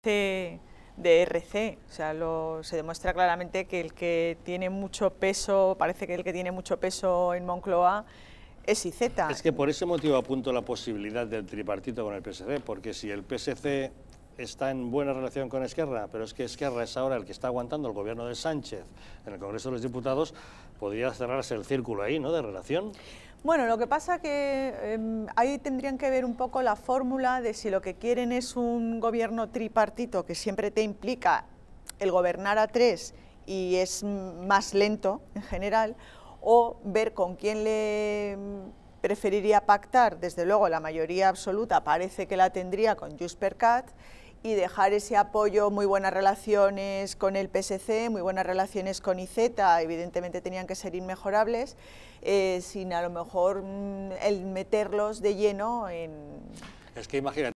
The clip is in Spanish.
Este de RC, o sea, se demuestra claramente que el que tiene mucho peso, parece que el que tiene mucho peso en Moncloa es IZ. Es que por ese motivo apunto la posibilidad del tripartito con el PSC, porque si el PSC está en buena relación con Esquerra, pero es que Esquerra es ahora el que está aguantando el gobierno de Sánchez en el Congreso de los Diputados, podría cerrarse el círculo ahí, ¿no?, de relación. Bueno, lo que pasa que em, ahí tendrían que ver un poco la fórmula de si lo que quieren es un gobierno tripartito, que siempre te implica el gobernar a tres y es más lento en general, o ver con quién le em, preferiría pactar, desde luego la mayoría absoluta parece que la tendría con Jusper y dejar ese apoyo, muy buenas relaciones con el PSC, muy buenas relaciones con IZ, evidentemente tenían que ser inmejorables, eh, sin a lo mejor mm, el meterlos de lleno en... Es que imagínate.